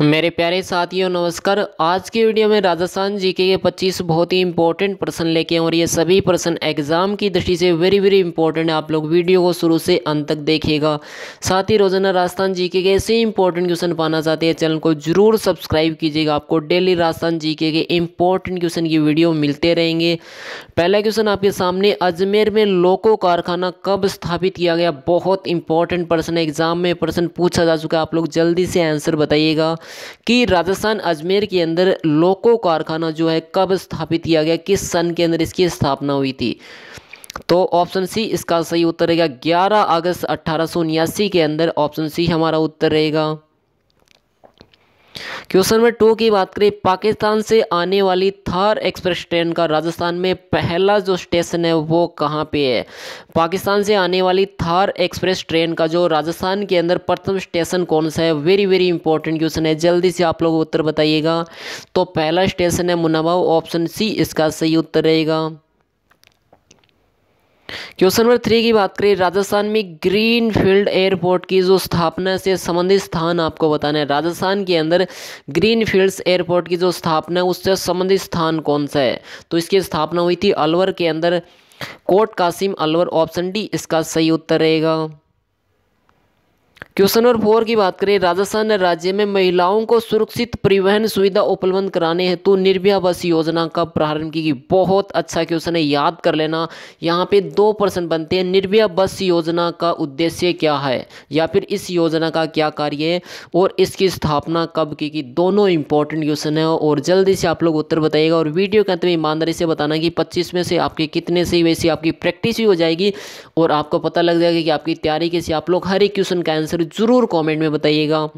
मेरे प्यारे साथियों नमस्कार आज की वीडियो में राजस्थान जीके के 25 बहुत ही इंपॉर्टेंट प्रश्न लेके हैं और ये सभी प्रश्न एग्जाम की दृष्टि से वेरी वेरी इंपॉर्टेंट है आप लोग वीडियो को शुरू से अंत तक देखिएगा साथ ही रोजाना राजस्थान जीके के ऐसे इंपॉर्टेंट क्वेश्चन पाना चाहते हैं चैनल को जरूर सब्सक्राइब कीजिएगा आपको डेली राजस्थान जी के इंपॉर्टेंट क्वेश्चन की वीडियो मिलते रहेंगे पहला क्वेश्चन आपके सामने अजमेर में लोको कारखाना कब स्थापित किया गया बहुत इंपॉर्टेंट प्रश्न एग्जाम में प्रश्न पूछा जा चुका है आप लोग जल्दी से आंसर बताइएगा कि राजस्थान अजमेर के अंदर लोको कारखाना जो है कब स्थापित किया गया किस सन के अंदर इसकी स्थापना हुई थी तो ऑप्शन सी इसका सही उत्तर रहेगा 11 अगस्त अट्ठारह के अंदर ऑप्शन सी हमारा उत्तर रहेगा क्वेश्चन नंबर टू की बात करें पाकिस्तान से आने वाली थार एक्सप्रेस ट्रेन का राजस्थान में पहला जो स्टेशन है वो कहाँ पे है पाकिस्तान से आने वाली थार एक्सप्रेस ट्रेन का जो राजस्थान के अंदर प्रथम स्टेशन कौन सा है वेरी वेरी इंपॉर्टेंट क्वेश्चन है जल्दी से आप लोग उत्तर बताइएगा तो पहला स्टेशन है मुनाबाव ऑप्शन सी इसका सही उत्तर रहेगा क्वेश्चन नंबर थ्री की बात करें राजस्थान में ग्रीन फील्ड एयरपोर्ट की जो स्थापना से संबंधित स्थान आपको बताना है राजस्थान के अंदर ग्रीन फील्ड्स एयरपोर्ट की जो स्थापना है उससे संबंधित स्थान कौन सा है तो इसकी स्थापना हुई थी अलवर के अंदर कोट कासिम अलवर ऑप्शन डी इसका सही उत्तर रहेगा क्वेश्चन नंबर फोर की बात करें राजस्थान राज्य में महिलाओं को सुरक्षित परिवहन सुविधा उपलब्ध कराने हेतु निर्भया बस योजना का प्रारंभ की बहुत अच्छा क्वेश्चन है याद कर लेना यहाँ पे दो प्रश्न बनते हैं निर्भया बस योजना का उद्देश्य क्या है या फिर इस योजना का क्या कार्य है और इसकी स्थापना कब की गई दोनों इंपॉर्टेंट क्वेश्चन है और जल्दी से आप लोग उत्तर बताइएगा और वीडियो के अंत में ईमानदारी से बताना कि पच्चीस में से आपके कितने से वैसे आपकी प्रैक्टिस भी हो जाएगी और आपको पता लग जाएगा कि आपकी तैयारी के आप लोग हर एक क्वेश्चन का आंसर ज़रूर कमेंट में बताइएगा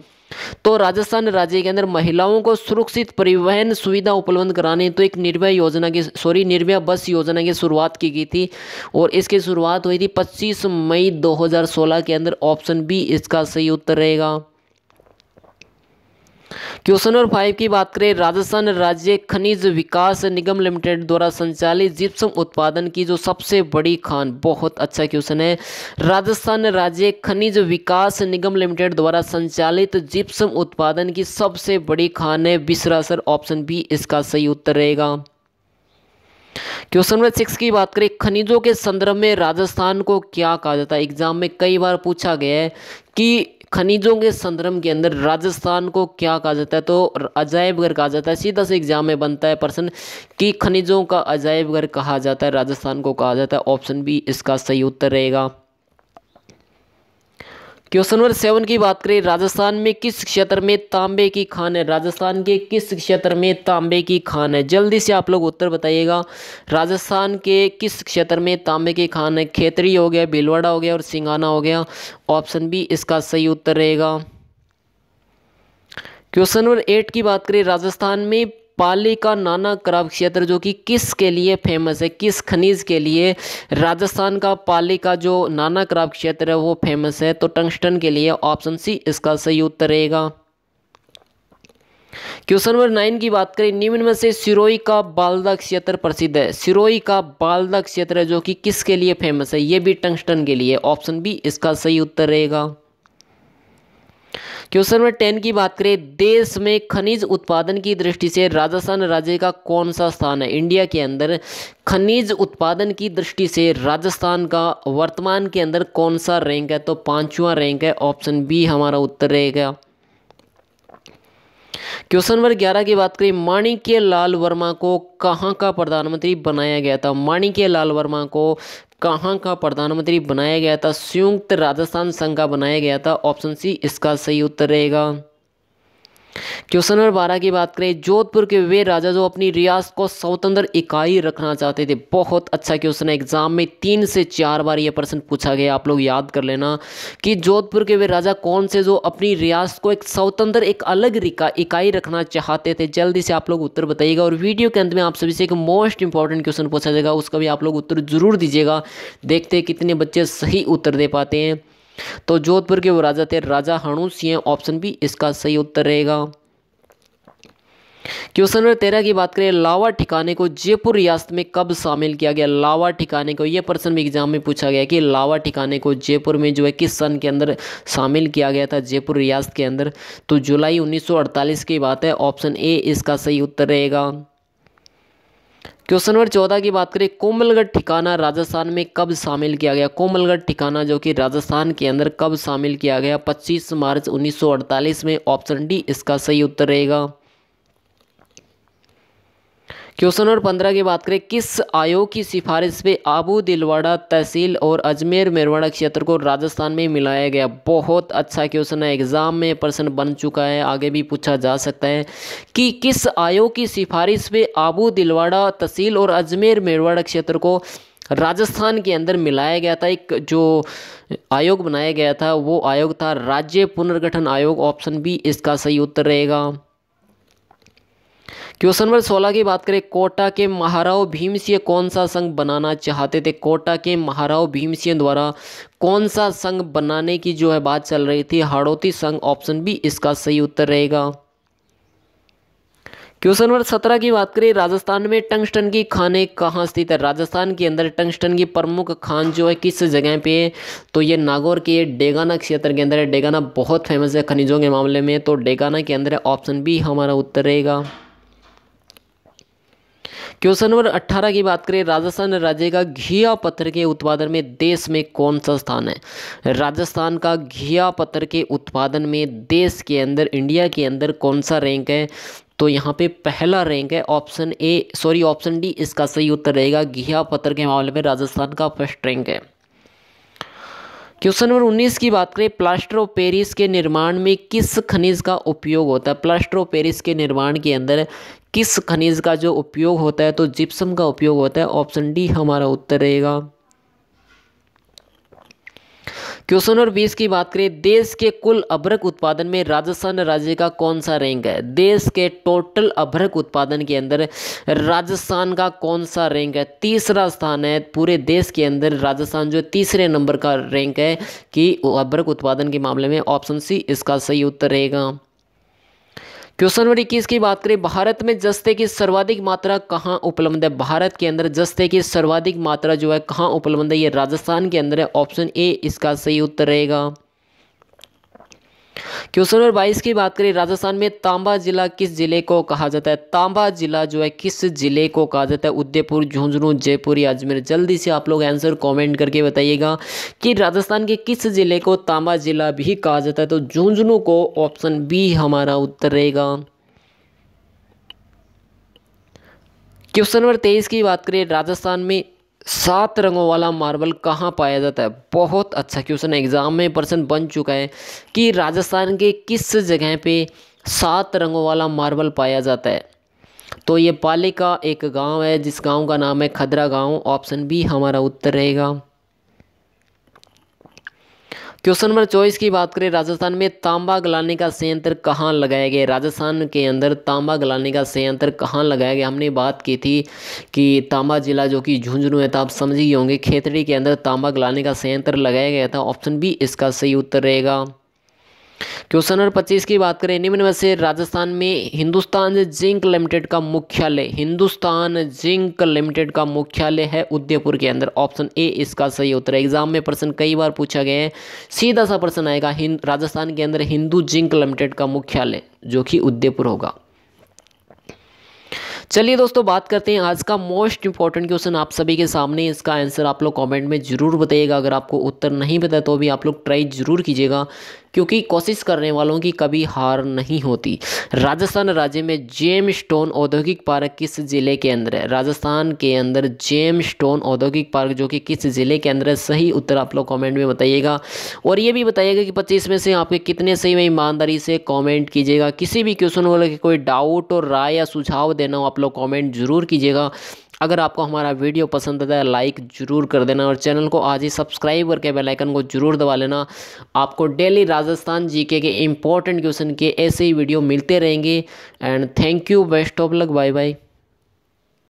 तो राजस्थान राज्य के अंदर महिलाओं को सुरक्षित परिवहन सुविधा उपलब्ध कराने तो एक निर्भय योजना की सॉरी निर्भय बस योजना की शुरुआत की गई थी और इसकी शुरुआत हुई थी 25 मई 2016 के अंदर ऑप्शन बी इसका सही उत्तर रहेगा क्वेश्चन नंबर फाइव की बात करें राजस्थान राज्य खनिज विकास निगम लिमिटेड द्वारा संचालित जिप्सम उत्पादन की जो सबसे बड़ी खान बहुत अच्छा क्वेश्चन है राजस्थान राज्य खनिज विकास निगम लिमिटेड द्वारा संचालित जिप्सम उत्पादन की सबसे बड़ी खान है बिसरासर ऑप्शन बी इसका सही उत्तर रहेगा क्वेश्चन नंबर सिक्स की बात करें खनिजों के संदर्भ में राजस्थान को क्या कहा जाता है एग्जाम में कई बार पूछा गया है कि खनिजों के संदर्भ के अंदर राजस्थान को क्या कहा जाता है तो अजायब घर कहा जाता है सीधा से एग्जाम में बनता है प्रश्न कि खनिजों का अजायब घर कहा जाता है राजस्थान को कहा जाता है ऑप्शन बी इसका सही उत्तर रहेगा क्वेश्चन नंबर सेवन की बात करें राजस्थान में किस क्षेत्र में तांबे की खान है राजस्थान के किस क्षेत्र में तांबे की खान है जल्दी से आप लोग उत्तर बताइएगा राजस्थान के किस क्षेत्र में तांबे की खान है खेतरी हो गया भीलवाड़ा हो गया और सिंगाना हो गया ऑप्शन बी इसका सही उत्तर रहेगा क्वेश्चन नंबर एट की बात करें राजस्थान में पाली का नाना क्राप क्षेत्र जो कि किस के लिए फेमस है किस खनिज के लिए राजस्थान का पाली का जो नाना क्राप क्षेत्र है वो फेमस है तो टंगस्टन के लिए ऑप्शन सी इसका सही उत्तर रहेगा क्वेश्चन नंबर नाइन की बात करें निम्न में से सिरोई का बालदा क्षेत्र प्रसिद्ध है सिरोई का बालदा क्षेत्र है जो कि किसके लिए फेमस है ये भी टंगस्टन के लिए ऑप्शन बी इसका सही उत्तर रहेगा क्वेश्चन नंबर टेन की बात करें देश में खनिज उत्पादन की दृष्टि से राजस्थान राज्य का कौन सा स्थान है इंडिया के अंदर खनिज उत्पादन की दृष्टि से राजस्थान का वर्तमान के अंदर कौन सा रैंक है तो पांचवा रैंक है ऑप्शन बी हमारा उत्तर रहेगा क्वेश्चन नंबर ग्यारह की बात करें माणिक्य लाल वर्मा को कहाँ का प्रधानमंत्री बनाया गया था माणिक्य लाल वर्मा को कहाँ का प्रधानमंत्री बनाया गया था संयुक्त राजस्थान संघ का बनाया गया था ऑप्शन सी इसका सही उत्तर रहेगा क्वेश्चन नंबर बारह की बात करें जोधपुर के वे राजा जो अपनी रियासत को स्वतंत्र इकाई रखना चाहते थे बहुत अच्छा क्वेश्चन है एग्जाम में तीन से चार बार ये प्रश्न पूछा गया आप लोग याद कर लेना कि जोधपुर के वे राजा कौन से जो अपनी रियासत को एक स्वतंत्र एक अलग इकाई रखना चाहते थे जल्दी से आप लोग उत्तर बताइएगा और वीडियो के अंत में आप सभी से एक मोस्ट इंपॉर्टेंट क्वेश्चन पूछा जाएगा उसका भी आप लोग उत्तर जरूर दीजिएगा देखते कितने बच्चे सही उत्तर दे पाते हैं तो जोधपुर के वो राजा थे राजा हणु सिंह ऑप्शन बी इसका सही उत्तर रहेगा क्वेश्चन नंबर तेरह की बात करें लावा ठिकाने को जयपुर रियासत में कब शामिल किया गया लावा ठिकाने को यह प्रश्न भी एग्जाम में पूछा गया कि लावा ठिकाने को जयपुर में जो है किस सन के अंदर शामिल किया गया था जयपुर रियासत के अंदर तो जुलाई 1948 की बात है ऑप्शन ए इसका सही उत्तर रहेगा क्वेश्चन नंबर चौदह की बात करें कोमलगढ़ ठिकाना राजस्थान में कब शामिल किया गया कोमलगढ़ ठिकाना जो कि राजस्थान के अंदर कब शामिल किया गया 25 मार्च 1948 में ऑप्शन डी इसका सही उत्तर रहेगा क्वेश्चन नंबर पंद्रह की बात करें किस आयोग की सिफारिश पे आबू दिलवाड़ा तहसील और अजमेर मेरवाड़ा क्षेत्र को राजस्थान में मिलाया गया बहुत अच्छा क्वेश्चन है एग्जाम में प्रश्न बन चुका है आगे भी पूछा जा सकता है कि किस आयोग की सिफारिश पे आबू दिलवाड़ा तहसील और अजमेर मेरवाड़ा क्षेत्र को राजस्थान के अंदर मिलाया गया था एक जो आयोग बनाया गया था वो आयोग था राज्य पुनर्गठन आयोग ऑप्शन बी इसका सही उत्तर रहेगा क्वेश्चन नंबर सोलह की बात करें कोटा के महाराव भीमसिंह कौन सा संघ बनाना चाहते थे कोटा के महाराव भीमसिंह द्वारा कौन सा संघ बनाने की जो है बात चल रही थी हड़ौती संघ ऑप्शन बी इसका सही उत्तर रहेगा क्वेश्चन नंबर सत्रह की बात करें राजस्थान में टंगस्टन की खाने कहाँ स्थित है राजस्थान के अंदर टंगस्टन की प्रमुख खान जो है किस जगह पे है तो ये नागौर के डेगाना क्षेत्र के अंदर है डेगाना बहुत फेमस है खनिजों के मामले में तो डेगाना के अंदर ऑप्शन बी हमारा उत्तर रहेगा क्वेश्चन नंबर 18 की बात करें राजस्थान राज्य का घिया पत्थर के उत्पादन में देश में कौन सा स्थान है राजस्थान का घिया पत्थर के उत्पादन में देश के अंदर इंडिया के अंदर कौन सा रैंक है तो यहाँ पे पहला रैंक है option A sorry option D इसका सही उत्तर रहेगा घिया पत्थर के मामले में राजस्थान का फर्स्ट रैंक है क्वेश्चन नंबर 19 की बात करें प्लास्टर ऑफ पेरिस के निर्माण में किस खनिज का उपयोग होता है प्लास्टर ऑफ पेरिस के निर्माण के अंदर किस खनिज का जो उपयोग होता है तो जिप्सम का उपयोग होता है ऑप्शन डी हमारा उत्तर रहेगा क्वेश्चन नंबर बीस की बात करें देश के कुल अभ्रक उत्पादन में राजस्थान राज्य का कौन सा रैंक है देश के टोटल अभ्रक उत्पादन के अंदर राजस्थान का कौन सा रैंक है तीसरा स्थान है पूरे देश के अंदर राजस्थान जो तीसरे नंबर का रैंक है कि अभ्रक उत्पादन के मामले में ऑप्शन सी इसका सही उत्तर रहेगा क्वेश्चन नंबर इक्कीस की बात करें भारत में जस्ते की सर्वाधिक मात्रा कहाँ उपलब्ध है भारत के अंदर जस्ते की सर्वाधिक मात्रा जो है कहाँ उपलब्ध है ये राजस्थान के अंदर है ऑप्शन ए इसका सही उत्तर रहेगा क्वेश्चन नंबर बाईस की बात करें राजस्थान में तांबा जिला किस जिले को कहा जाता है तांबा जिला जो है किस जिले को कहा जाता है उदयपुर झुंझुनू जयपुर या अजमेर जल्दी से आप लोग आंसर कमेंट करके बताइएगा कि राजस्थान के किस जिले को तांबा जिला भी कहा जाता है तो झुंझुनू को ऑप्शन बी हमारा उत्तर रहेगा क्वेश्चन नंबर तेईस की बात करें राजस्थान में सात रंगों वाला मार्बल कहाँ पाया जाता है बहुत अच्छा क्वेश्चन एग्जाम में पर्सन बन चुका है कि राजस्थान के किस जगह पे सात रंगों वाला मार्बल पाया जाता है तो ये पाली का एक गांव है जिस गांव का नाम है खदरा गांव ऑप्शन बी हमारा उत्तर रहेगा क्वेश्चन नंबर चौबीस की बात करें राजस्थान में तांबा गलाने का संयंत्र कहाँ लगाया गया राजस्थान के अंदर तांबा गलाने का संयंत्र कहाँ लगाया गया हमने बात की थी कि तांबा जिला जो कि झुंझुनू है तो आप समझ ही होंगे खेतड़ी के अंदर तांबा गलाने का संयंत्र लगाया गया था ऑप्शन बी इसका सही उत्तर रहेगा क्वेश्चन नंबर पच्चीस की बात करें निम्न में से राजस्थान में हिंदुस्तान जिंक लिमिटेड का मुख्यालय हिंदुस्तान जिंक लिमिटेड का मुख्यालय है उदयपुर के अंदर ऑप्शन ए इसका सही उत्तर है एग्जाम में प्रश्न कई बार पूछा गया है सीधा सा प्रश्न आएगा राजस्थान के अंदर हिंदू जिंक लिमिटेड का मुख्यालय जो कि उदयपुर होगा चलिए दोस्तों बात करते हैं आज का मोस्ट इंपॉर्टेंट क्वेश्चन आप सभी के सामने इसका आंसर आप लोग कमेंट में जरूर बताइएगा अगर आपको उत्तर नहीं पता तो भी आप लोग ट्राई जरूर कीजिएगा क्योंकि कोशिश करने वालों की कभी हार नहीं होती राजस्थान राज्य में जेम स्टोन औद्योगिक पार्क किस ज़िले के अंदर है राजस्थान के अंदर जेम स्टोन औद्योगिक पार्क जो कि किस ज़िले के अंदर है सही उत्तर आप लोग कमेंट में बताइएगा और ये भी बताइएगा कि पच्चीस में से आपके कितने सही में ईमानदारी से कमेंट कीजिएगा किसी भी क्वेश्चन को लेकर कोई डाउट और राय या सुझाव देना हो आप लोग कॉमेंट ज़रूर कीजिएगा अगर आपको हमारा वीडियो पसंद आता है लाइक जरूर कर देना और चैनल को आज ही सब्सक्राइब करके बेल आइकन को जरूर दबा लेना आपको डेली राजस्थान जीके के इंपॉर्टेंट क्वेश्चन के ऐसे ही वीडियो मिलते रहेंगे and thank you best of luck bye bye